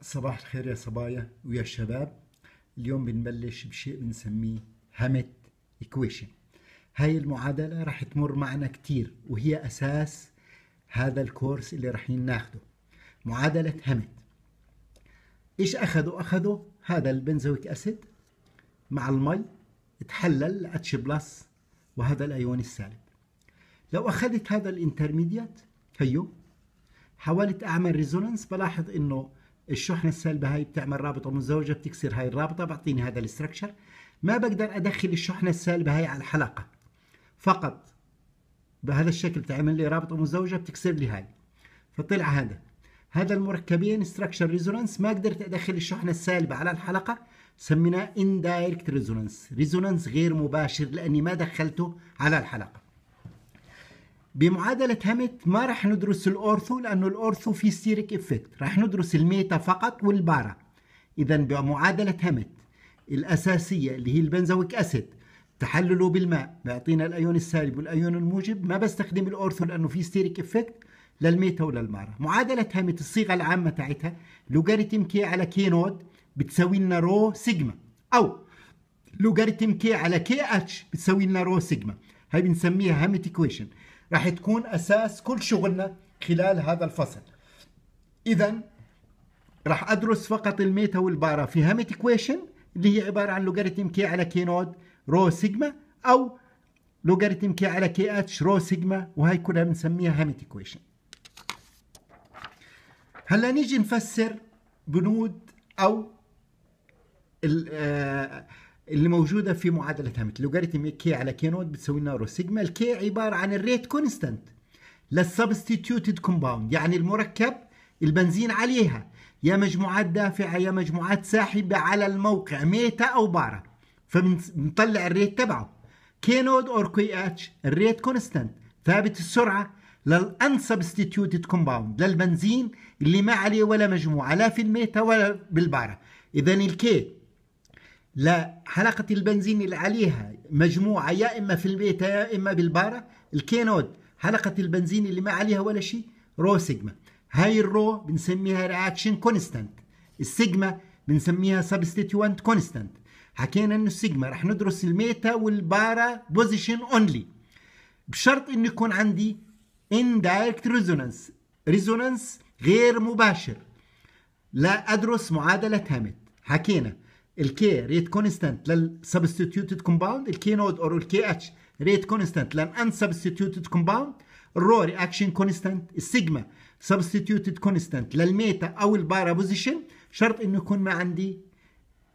صباح الخير يا صبايا ويا الشباب اليوم بنبلش بشيء بنسميه هامت ايكويشن هاي المعادلة رح تمر معنا كتير وهي أساس هذا الكورس اللي رح ناخده معادلة هامت إيش أخذوا أخذوا هذا البنزويك أسيد مع المي تحلل اتش بلس وهذا الايون السالب لو اخذت هذا الانترميديات هيو حاولت اعمل ريزونانس بلاحظ انه الشحنه السالبه هاي بتعمل رابطه مزدوجه بتكسر هاي الرابطه بعطيني هذا الاستراكشر ما بقدر ادخل الشحنه السالبه هاي على الحلقه فقط بهذا الشكل بتعمل لي رابطه مزدوجه بتكسر لي هاي فطلع هذا هذا المركبين استركشر ريزونانس ما قدرت ادخل الشحنه السالبه على الحلقه سميناه اندايركت ريزونانس ريزونانس غير مباشر لاني ما دخلته على الحلقه بمعادلة هامت ما راح ندرس الأورثو لأنه الأورثو في ستيريك إفكت راح ندرس الميتا فقط والبارا إذا بمعادلة هامت الأساسية اللي هي البنزويك أسيد تحلله بالماء بيعطينا الأيون السالب والأيون الموجب ما بستخدم الأورثو لأنه في ستيريك إفكت للميتا وللمارا معادلة هامت الصيغة العامة تاعتها لوغاريتم كي على كي نود بتساوي لنا رو سيجما أو لوغاريتم كي على كي اتش بتساوي لنا رو سيجما هاي بنسميها هامت ايكويشن راح تكون اساس كل شغلنا خلال هذا الفصل اذا راح ادرس فقط الميتا والبارا في هامت ايكويشن اللي هي عباره عن لوغاريتم كي على كي نود رو سيجما او لوغاريتم كي على كي اتش رو سيجما وهي كلها بنسميها هامت ايكويشن هلا نيجي نفسر بنود او ال آه اللي موجوده في معادله هامت لوغاريتم كي على كي نوت بتسوي لنا رو سيجما الكي عباره عن الريت كونستانت للسبستيتيوتد كومباوند يعني المركب البنزين عليها يا مجموعات دافعه يا مجموعات ساحبه على الموقع ميتا او بارا فبنطلع الريت تبعه كي نود اور كي اتش الريت كونستانت ثابت السرعه للانسبستيتيوتد كومباوند للبنزين اللي ما عليه ولا مجموعه لا في الميتا ولا بالبارا اذا الكي لحلقة البنزين اللي عليها مجموعة يا إما في البيت يا إما بالبارة الكينود حلقة البنزين اللي ما عليها ولا شيء رو سيجما هاي الرو بنسميها رياكشن كونستانت السيجما بنسميها سبستيتيوانت كونستانت حكينا انه السيجما رح ندرس الميتا والبارا بوزيشن اونلي بشرط انه يكون عندي ان دايركت ريزونانس ريزونانس غير مباشر لا ادرس معادله هامت حكينا الكي ريت كونستانت للسبستيتيوتد كومباوند الكي نود اور الكي اتش ريت كونستانت للان سبستيتيوتد كومباوند الرو رياكشن كونستانت السيجما سبستيتيوتد كونستانت للميتا او البارا بوزيشن شرط انه يكون ما عندي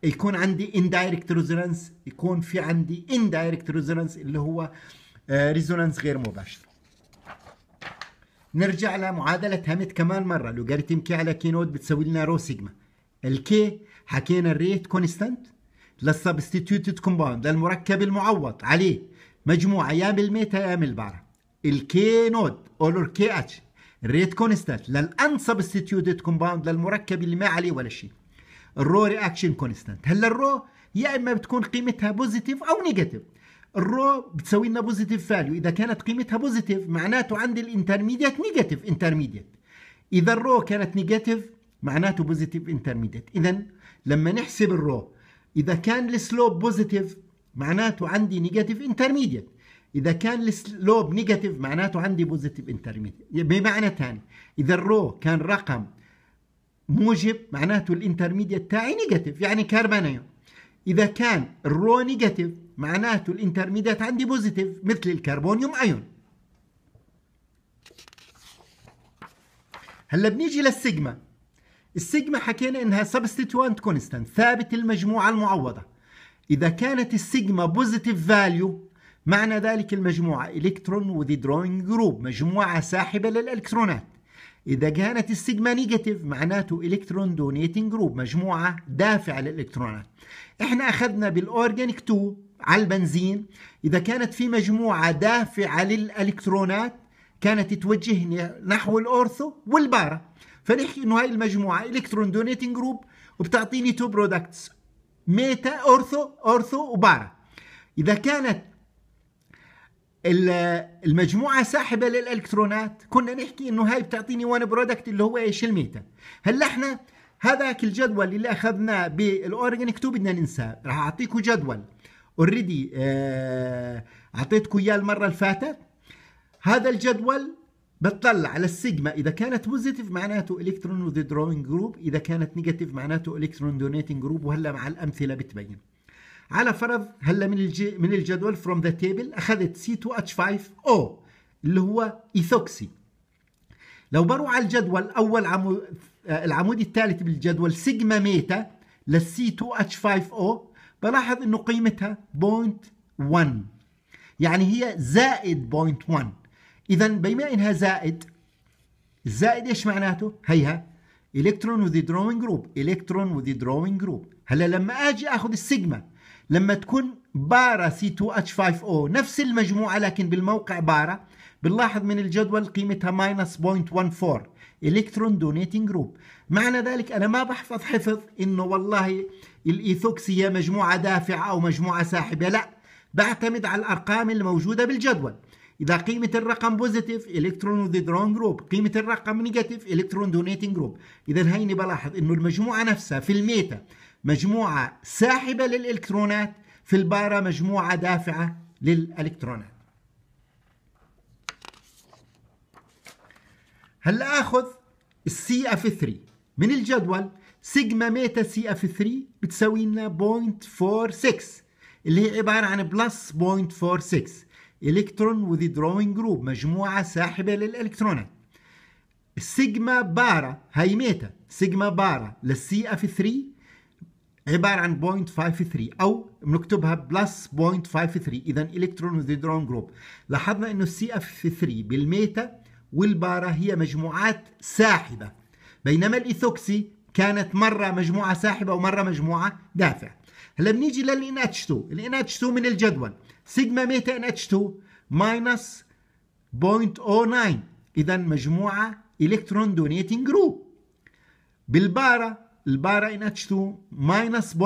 يكون عندي اندايركت ريزونانس يكون في عندي اندايركت ريزونانس اللي هو ريزونانس آه، غير مباشر نرجع لمعادله هامت كمان مره لوغاريتم كي على كي نود بتساوي لنا رو سيجما الكي حكينا الريت كونستانت للسبستيتيوتد كومباوند للمركب المعوض عليه مجموعه يا بالميتا يا بالبارا الكي نود اور كي اتش الريت كونستانت للان سبستيتيوتد كومباوند للمركب اللي ما عليه ولا شيء الرو رياكشن كونستانت هلا الرو يا اما بتكون قيمتها بوزيتيف او نيجاتيف الرو بتسوي لنا بوزيتيف فاليو اذا كانت قيمتها بوزيتيف معناته عند الانترميديت نيجاتيف انترميديت اذا الرو كانت نيجاتيف معناته بوزيتيف انترميديت اذا لما نحسب الرو اذا كان السلوب بوزيتيف معناته عندي نيجاتيف انترميديت اذا كان السلوب نيجاتيف معناته عندي بوزيتيف يعني انترميديت بمعنى ثاني اذا الرو كان رقم موجب معناته الانترميديت تاعي نيجاتيف يعني كاربانيو اذا كان الرو نيجاتيف معناته الانترميديت عندي بوزيتيف مثل الكربونيوم ايون هلا بنيجي للسيجما السيجما حكينا انها سبستيتوانت كونستانت ثابت المجموعه المعوضه اذا كانت السيجما بوزيتيف فاليو معنى ذلك المجموعه الكترون وذي دروينج جروب مجموعه ساحبه للالكترونات إذا كانت السيجما نيجاتيف معناته إلكترون دونيتنج جروب مجموعة دافعة للإلكترونات إحنا أخذنا بالأورجانيك 2 على البنزين إذا كانت في مجموعة دافعة للإلكترونات كانت توجه نحو الأورثو والبارا فنحكي انه هاي المجموعه الكترون دونيتنج جروب وبتعطيني تو برودكتس ميتا اورثو اورثو وبارا اذا كانت المجموعه ساحبه للالكترونات كنا نحكي انه هاي بتعطيني وان برودكت اللي هو ايش الميتا هلا احنا هذاك الجدول اللي اخذناه بالاورجانيك 2 بدنا ننساه راح اعطيكم جدول اوريدي آه، اعطيتكم اياه المره اللي فاتت هذا الجدول بتطلع على السيجما اذا كانت بوزيتيف معناته الكترون دروينج جروب اذا كانت نيجاتيف معناته الكترون دونيتنج جروب وهلا مع الامثله بتبين على فرض هلا من الجي من الجدول فروم ذا تيبل اخذت سي 2 اتش 5 او اللي هو ايثوكسي لو بروح على الجدول اول عمو... العمود الثالث بالجدول سيجما ميتا للسي 2 اتش 5 او بلاحظ انه قيمتها 0.1 يعني هي زائد 0.1 إذا بما إنها زائد الزائد إيش معناته؟ هيها إلكترون وذي دروينج جروب إلكترون وذي دروينج جروب هلا لما أجي أخذ السيجما لما تكون بارا سي 2 اتش 5 او نفس المجموعة لكن بالموقع بارا بنلاحظ من الجدول قيمتها ماينس 0.14 الكترون دونيتنج جروب معنى ذلك انا ما بحفظ حفظ انه والله الايثوكس e هي مجموعه دافعه او مجموعه ساحبه لا بعتمد على الارقام الموجوده بالجدول إذا قيمة الرقم بوزيتيف إلكترون وذيدرون جروب قيمة الرقم نيجاتيف إلكترون دونيتنج جروب إذا هيني بلاحظ إنه المجموعة نفسها في الميتا مجموعة ساحبة للإلكترونات في البارا مجموعة دافعة للإلكترونات هلا آخذ السي اف 3 من الجدول سيجما ميتا سي اف 3 بتساوي لنا 0.46 اللي هي عبارة عن بلس 0.46 الكترون وذي دروينج جروب مجموعه ساحبه للالكترونات السيجما بارا هاي ميتا سيجما بارا للسي اف 3 عبارة عن 0.53 أو بنكتبها بلس 0.53 إذا إلكترون وذي دروينج جروب لاحظنا إنه السي اف 3 بالميتا والبارا هي مجموعات ساحبة بينما الإيثوكسي كانت مرة مجموعة ساحبة ومرة مجموعة دافعة هلا بنيجي للإن اتش 2 الإن اتش 2 من الجدول سيجما 200 اتش 2 ماينس 0.09 اذا مجموعه الكترون دونيتنج جروب بالبارا البارا ان اتش 2 ماينس 0.30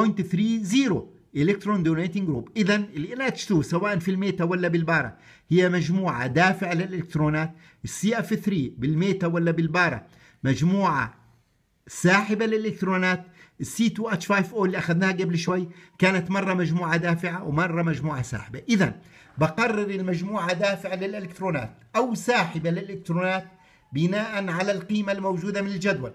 الكترون دونيتنج جروب اذا ال اتش 2 سواء في الميتا ولا بالبارا هي مجموعه دافعه للالكترونات السي اف 3 بالميتا ولا بالبارا مجموعه ساحبه للالكترونات السي 2 اتش 5 او اللي اخذناها قبل شوي كانت مره مجموعه دافعه ومره مجموعه ساحبه اذا بقرر المجموعه دافعه للالكترونات او ساحبه للالكترونات بناء على القيمه الموجوده من الجدول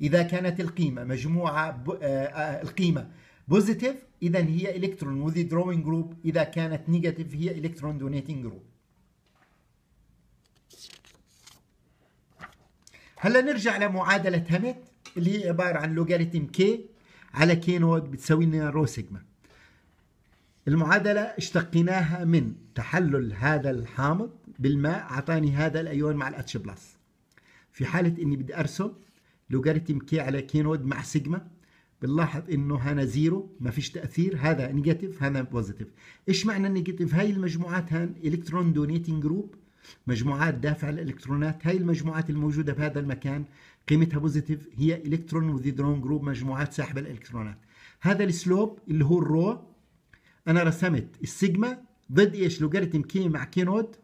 اذا كانت القيمه مجموعه ب... آه آه القيمه بوزيتيف اذا هي الكترون وذي جروب اذا كانت نيجاتيف هي الكترون دونيتنج جروب هلا نرجع لمعادله هاميت اللي هي عبارة عن لوغاريتم كي على كي نود بتساوي لنا رو سيجما المعادلة اشتقيناها من تحلل هذا الحامض بالماء أعطاني هذا الأيون مع الأتش بلس في حالة إني بدي أرسم لوغاريتم كي على كي نود مع سيجما بنلاحظ انه هنا زيرو ما فيش تاثير هذا نيجاتيف هذا بوزيتيف ايش معنى النيجاتيف هاي المجموعات هان الكترون دونيتنج جروب مجموعات دافع الالكترونات هاي المجموعات الموجوده بهذا المكان قيمتها بوزيتيف هي الكترون وذيدرون جروب مجموعات ساحبه الالكترونات هذا السلوب اللي هو الرو انا رسمت السيجما ضد ايش لوغاريتم كي مع كينود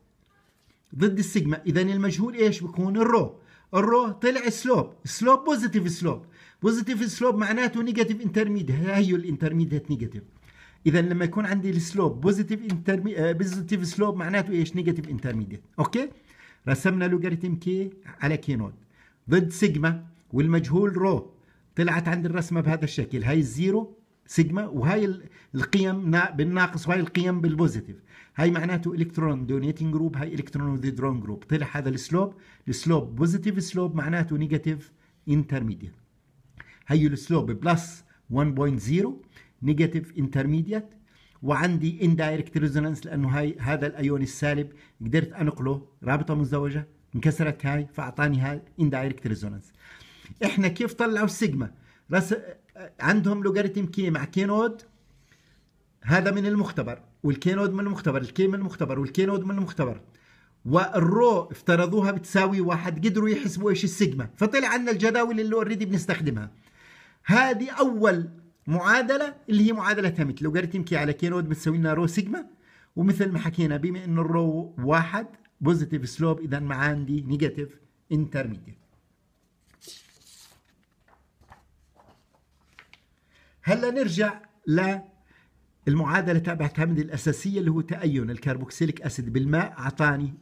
ضد السيجما اذا المجهول ايش بكون الرو الرو طلع سلوب سلوب بوزيتيف سلوب بوزيتيف سلوب معناته نيجاتيف انترميد هي الانترميديت نيجاتيف اذا لما يكون عندي السلوب بوزيتيف انترمي بوزيتيف سلوب معناته ايش نيجاتيف انترميديت اوكي رسمنا لوغاريتم كي على كي نود ضد سيجما والمجهول رو طلعت عند الرسمة بهذا الشكل هاي الزيرو سيجما وهاي القيم بالناقص وهاي القيم بالبوزيتيف هاي معناته الكترون دونيتنج جروب هاي الكترون وذيدرون جروب طلع هذا السلوب السلوب بوزيتيف سلوب معناته نيجاتيف انترميديت هي السلوب بلس 1.0 نيجاتيف انترميديت وعندي اندايركت ريزونانس لانه هاي هذا الايون السالب قدرت انقله رابطه مزدوجه انكسرت هاي فاعطاني هاي اندايركت ريزونانس احنا كيف طلعوا السيجما رس... عندهم لوغاريتم كي مع كينود هذا من المختبر والكينود من المختبر الكي من المختبر والكينود من المختبر والرو افترضوها بتساوي واحد قدروا يحسبوا ايش السيجما فطلع عنا الجداول اللي اوريدي بنستخدمها هذه اول معادله اللي هي معادله هامت لوغاريتم كي على كينود بتساوي لنا رو سيجما ومثل ما حكينا بما انه الرو واحد بوزيتيف سلوب اذا ما عندي نيجاتيف انترميديت هلا نرجع للمعادلة تبعت هامد الأساسية اللي هو تأين الكربوكسيليك أسيد بالماء أعطاني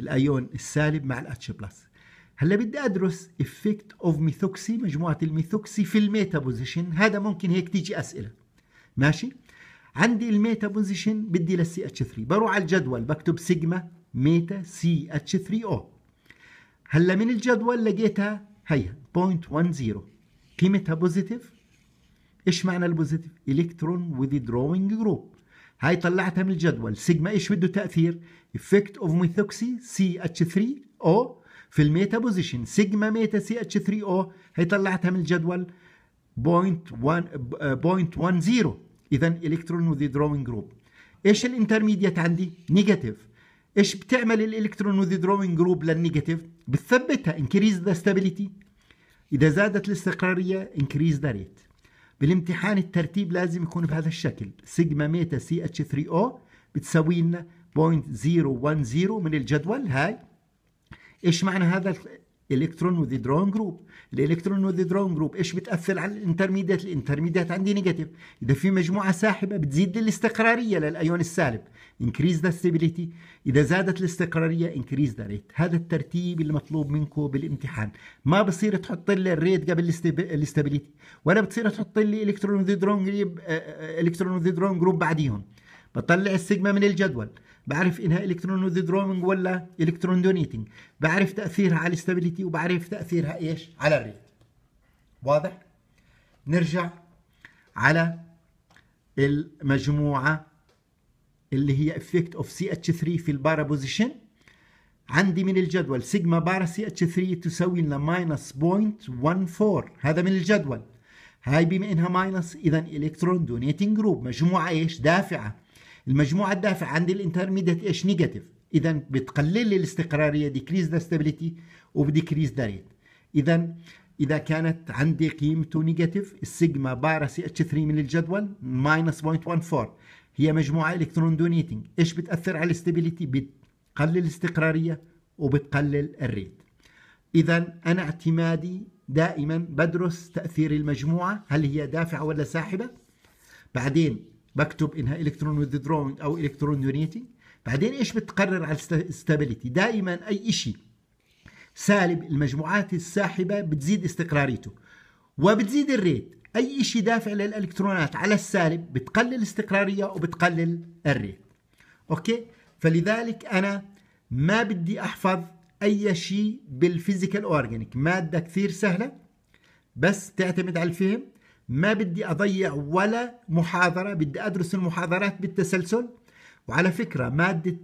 الأيون السالب مع الأتش بلس هلا بدي أدرس إفكت أوف ميثوكسي مجموعة الميثوكسي في الميتا بوزيشن هذا ممكن هيك تيجي أسئلة ماشي عندي الميتا بوزيشن بدي للسي اتش 3 بروح على الجدول بكتب سيجما ميتا سي اتش 3 او هلا من الجدول لقيتها هيها 0.10 قيمتها بوزيتيف ايش معنى البوزيتيف الكترون وذ جروب هاي طلعتها من الجدول سيجما ايش بده تاثير افكت اوف ميثوكسي سي اتش 3 او في الميتا بوزيشن سيجما ميتا سي اتش 3 او هي طلعتها من الجدول 0.10 اذا الكترون وذ جروب ايش الانترميديت عندي نيجاتيف ايش بتعمل الالكترون وذ جروب للنيجاتيف بتثبتها انكريز ذا ستابيليتي اذا زادت الاستقراريه انكريز ذا ريت بالامتحان الترتيب لازم يكون بهذا الشكل سيجما ميتا سي اتش 3 او بتساوي لنا 0.010 من الجدول هاي ايش معنى هذا الكترون درون جروب الالكترون وذي درون جروب ايش بتاثر على الانترميديات الانترميديات عندي نيجاتيف اذا في مجموعه ساحبه بتزيد الاستقراريه للايون السالب انكريز ذا ستابيليتي اذا زادت الاستقراريه انكريز ذا ريت هذا الترتيب المطلوب منكم بالامتحان ما بصير تحط لي الريت قبل الاستابيليتي ولا بتصير تحط لي الكترون وذي درون جروب الكترون وذي درون جروب بعديهم بطلع السيجما من الجدول بعرف انها الكترون وذ ولا الكترون دونيتنج بعرف تاثيرها على الاستابيليتي وبعرف تاثيرها ايش على الريت واضح نرجع على المجموعه اللي هي افكت اوف سي اتش 3 في البارا بوزيشن عندي من الجدول سيجما بارا سي اتش 3 تساوي لنا ماينس بوينت 14 هذا من الجدول هاي بما انها ماينس اذا الكترون دونيتنج جروب مجموعه ايش دافعه المجموعه الدافع عند الانترميديت ايش نيجاتيف اذا بتقلل لي الاستقراريه ديكريز ذا ستابيليتي وبديكريز ذا ريت اذا اذا كانت عندي قيمته نيجاتيف السيجما بار سي اتش 3 من الجدول ماينس 0.14 هي مجموعه الكترون دونيتنج ايش بتاثر على الاستابيليتي بتقلل الاستقراريه وبتقلل الريت اذا انا اعتمادي دائما بدرس تاثير المجموعه هل هي دافعه ولا ساحبه بعدين بكتب انها الكترون ويذ او الكترون يونيتي بعدين ايش بتقرر على الستابيليتي دائما اي شيء سالب المجموعات الساحبه بتزيد استقراريته وبتزيد الريت اي شيء دافع للالكترونات على السالب بتقلل الاستقراريه وبتقلل الريت اوكي فلذلك انا ما بدي احفظ اي شيء بالفيزيكال اورجانيك ماده كثير سهله بس تعتمد على الفهم ما بدي أضيع ولا محاضرة بدي أدرس المحاضرات بالتسلسل وعلى فكرة مادة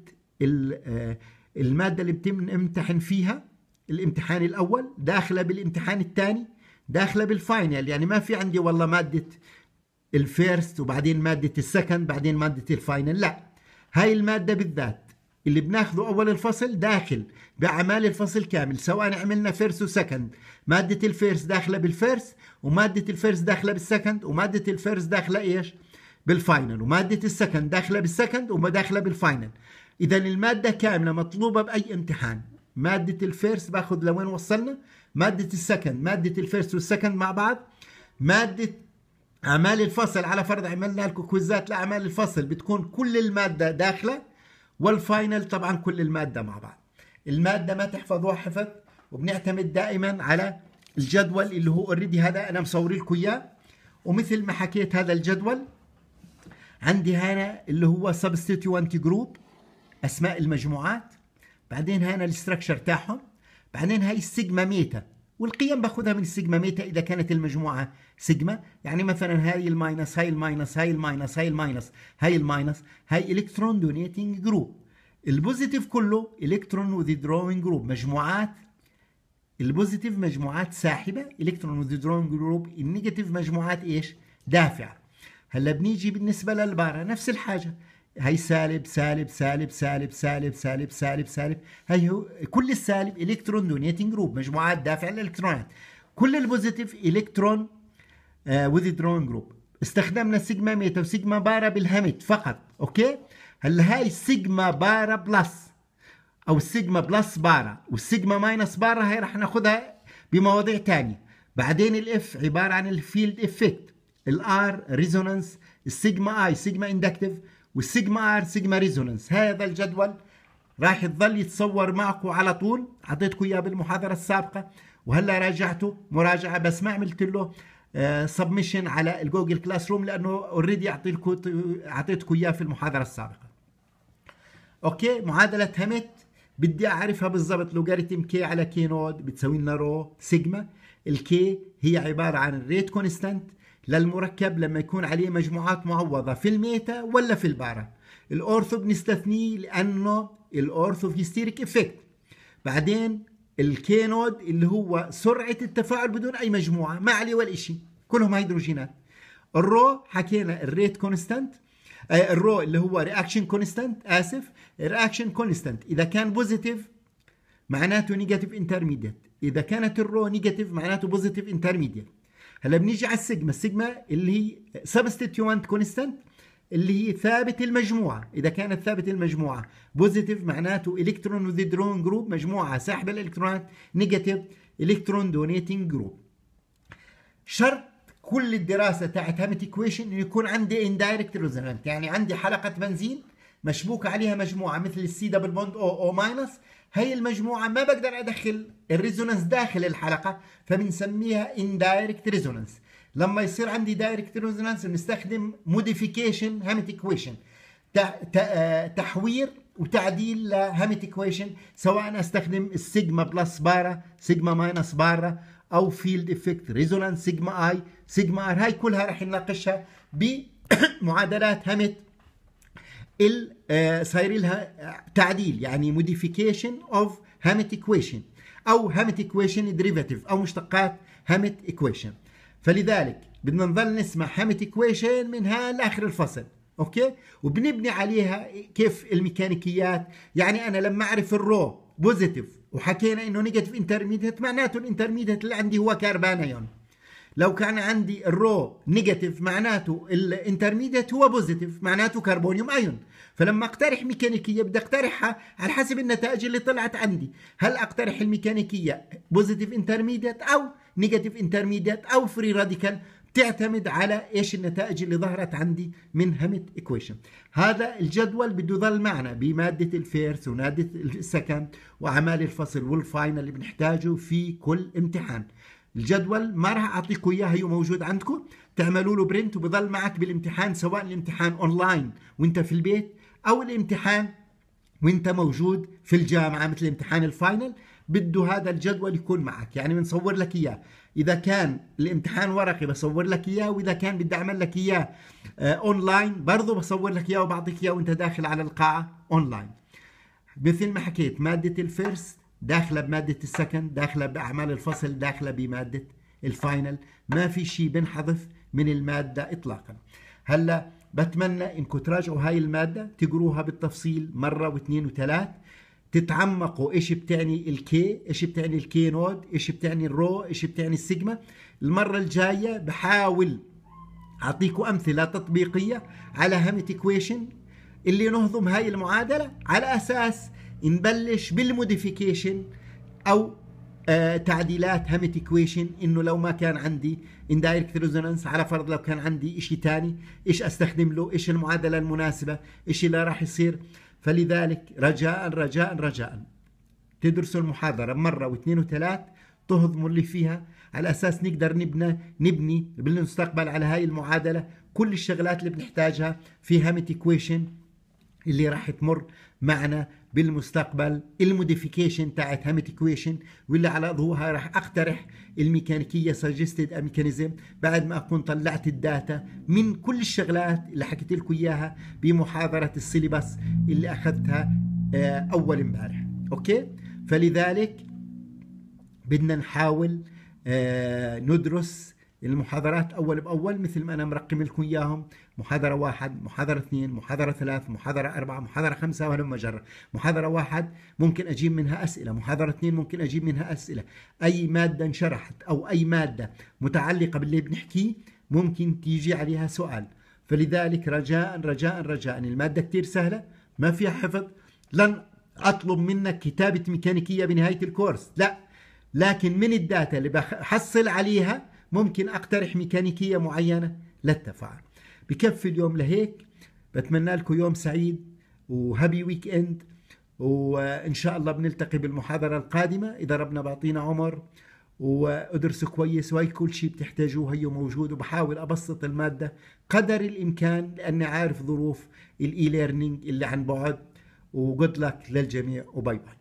آه، المادة اللي بتمتحن فيها الامتحان الأول داخلة بالامتحان الثاني داخلة بالفاينل يعني ما في عندي والله مادة الفيرست وبعدين مادة السكند بعدين مادة الفاينل لا هاي المادة بالذات اللي بناخذه أول الفصل داخل بأعمال الفصل كامل سواء عملنا فيرس وسكند مادة الفيرس داخلة بالفيرس ومادة الفيرس داخلة بالسكند ومادة الفيرس داخلة إيش بالفاينل ومادة السكند داخلة بالسكند وداخلة بالفاينل إذا المادة كاملة مطلوبة بأي امتحان مادة الفيرس باخذ لوين وصلنا مادة السكند مادة الفيرس والسكند مع بعض مادة أعمال الفصل على فرض عملنا لكم كويزات لأعمال الفصل بتكون كل المادة داخلة والفاينل طبعا كل المادة مع بعض المادة ما تحفظوها حفظ وبنعتمد دائما على الجدول اللي هو اوريدي هذا انا مصوري لكم اياه ومثل ما حكيت هذا الجدول عندي هنا اللي هو سبستيتيوانت جروب اسماء المجموعات بعدين هنا الاستراكشر تاعهم بعدين هاي السيجما ميتا والقيم باخذها من سيجما ميتا اذا كانت المجموعه سيجما يعني مثلا هاي الماينس هاي الماينس هاي الماينس هاي الماينس هاي الماينس هاي الكترون دونيتنج جروب البوزيتيف كله الكترون دروينج جروب مجموعات البوزيتيف مجموعات ساحبه الكترون دروينج جروب النيجاتيف مجموعات ايش دافعه هلا بنيجي بالنسبه للبارا نفس الحاجه هي سالب سالب سالب سالب سالب سالب سالب سالب هي كل السالب الكترون دونيتنج جروب مجموعات دافع الالكترونات كل البوزيتيف الكترون آه، درون جروب استخدمنا سيجما ميتا وسيجما بارا بالهمت فقط اوكي هلا هاي سيجما بارا بلس او سيجما بلس بارا والسيجما ماينس بارا هاي رح ناخذها بمواضيع تانية بعدين الاف عباره عن الفيلد افكت الار ريزونانس السيجما اي سيجما اندكتيف والسيجما ار سيجما ريزونانس هذا الجدول راح يظل يتصور معكم على طول اعطيتكم اياه بالمحاضره السابقه وهلا راجعته مراجعه بس ما عملت له سبمشن آه، على الجوجل كلاس روم لانه اوريدي اعطيتكم اياه في المحاضره السابقه اوكي معادله هامت بدي اعرفها بالضبط لوغاريتم كي على كي نود بتساوي لنا رو سيجما الكي هي عباره عن الريت كونستانت للمركب لما يكون عليه مجموعات معوضة في الميتا ولا في البارا الأورثو بنستثنيه لأنه الأورثو في ستيريك إفكت بعدين الكينود اللي هو سرعة التفاعل بدون أي مجموعة ما عليه ولا شيء كلهم هيدروجينات الرو حكينا الريت كونستانت آه، الرو اللي هو رياكشن كونستانت اسف رياكشن كونستانت اذا كان بوزيتيف معناته نيجاتيف انترميديت اذا كانت الرو نيجاتيف معناته بوزيتيف انترميديت هلا بنيجي على السيجما السيجما اللي هي سبستيتيوانت كونستانت اللي هي ثابت المجموعة إذا كانت ثابت المجموعة بوزيتيف معناته إلكترون درون جروب مجموعة ساحبة الإلكترونات نيجاتيف إلكترون دونيتنج جروب شرط كل الدراسة تاعت هامت إكويشن إنه يكون عندي إندايركت ريزونانت يعني عندي حلقة بنزين مشبوكة عليها مجموعة مثل السي دبل بوند أو أو ماينس هاي المجموعة ما بقدر أدخل الريزونانس داخل الحلقة فبنسميها اندايركت resonance لما يصير عندي دايركت resonance بنستخدم modification هامت equation آه، تحوير وتعديل لهاميت ايكويشن سواء استخدم السيجما بلس بارا سيجما ماينس بارا او فيلد افكت ريزونانس سيجما اي سيجما ار هاي كلها رح نناقشها بمعادلات هامت آه، صاير لها تعديل يعني موديفيكيشن اوف هامت ايكويشن او هامت ايكويشن ديريفاتيف او مشتقات هامت ايكويشن فلذلك بدنا نظل نسمع هامت ايكويشن من ها لاخر الفصل اوكي وبنبني عليها كيف الميكانيكيات يعني انا لما اعرف الرو بوزيتيف وحكينا انه نيجاتيف انترميديت معناته الانترميديت اللي عندي هو كربانايون لو كان عندي الرو نيجاتيف معناته الانترميديت هو بوزيتيف معناته كربونيوم ايون فلما اقترح ميكانيكيه بدي اقترحها على حسب النتائج اللي طلعت عندي هل اقترح الميكانيكيه بوزيتيف انترميديت او نيجاتيف انترميديت او فري راديكال تعتمد على ايش النتائج اللي ظهرت عندي من هامت ايكويشن هذا الجدول بده يضل معنا بماده الفيرس وماده السكند واعمال الفصل والفاينل اللي بنحتاجه في كل امتحان الجدول ما راح اعطيكم اياه هيو موجود عندكم تعملوا له برنت وبضل معك بالامتحان سواء الامتحان اونلاين وانت في البيت او الامتحان وانت موجود في الجامعه مثل امتحان الفاينل بده هذا الجدول يكون معك يعني بنصور لك اياه اذا كان الامتحان ورقي بصور لك اياه واذا كان بدي اعمل لك اياه اونلاين آه، برضه بصور لك اياه وبعطيك اياه وانت داخل على القاعه اونلاين مثل ما حكيت ماده الفيرست داخله بماده السكن داخله باعمال الفصل داخله بماده الفاينل ما في شيء بنحذف من الماده اطلاقا هلا بتمنى انكم تراجعوا هاي الماده تقروها بالتفصيل مره واثنين وثلاث تتعمقوا ايش بتعني الكي ايش بتعني الكي نود ايش بتعني الرو ايش بتعني السيجما المره الجايه بحاول اعطيكم امثله تطبيقيه على هامت اكويشن اللي نهضم هاي المعادله على اساس نبلش بالموديفيكيشن او آه، تعديلات هامت ايكويشن انه لو ما كان عندي اندايركت ريزونانس على فرض لو كان عندي شيء ثاني ايش استخدم له ايش المعادله المناسبه ايش اللي راح يصير فلذلك رجاء رجاء رجاء تدرسوا المحاضره مره واثنين وثلاث تهضموا اللي فيها على اساس نقدر نبنى نبني بالمستقبل على هاي المعادله كل الشغلات اللي بنحتاجها في هامت ايكويشن اللي راح تمر معنا بالمستقبل الموديفيكيشن تاعت هامت ايكويشن واللي على ضوها راح اقترح الميكانيكيه سجستد ميكانيزم بعد ما اكون طلعت الداتا من كل الشغلات اللي حكيت لكم اياها بمحاضره السيلبس اللي اخذتها آه، اول امبارح اوكي فلذلك بدنا نحاول آه، ندرس المحاضرات اول باول مثل ما انا مرقم لكم اياهم محاضرة واحد محاضرة اثنين محاضرة ثلاث محاضرة أربعة محاضرة خمسة وهلم جرة محاضرة واحد ممكن أجيب منها أسئلة محاضرة اثنين ممكن أجيب منها أسئلة أي مادة انشرحت أو أي مادة متعلقة باللي بنحكيه ممكن تيجي عليها سؤال فلذلك رجاء رجاء رجاء المادة كتير سهلة ما فيها حفظ لن أطلب منك كتابة ميكانيكية بنهاية الكورس لا لكن من الداتا اللي بحصل عليها ممكن أقترح ميكانيكية معينة للتفاعل بكفي اليوم لهيك بتمنى لكم يوم سعيد وهابي ويك اند وان شاء الله بنلتقي بالمحاضره القادمه اذا ربنا بعطينا عمر وادرسوا كويس وهي كل شيء بتحتاجوه هي موجود وبحاول ابسط الماده قدر الامكان لاني عارف ظروف الاي ليرنينج اللي عن بعد وجود لك للجميع وباي باي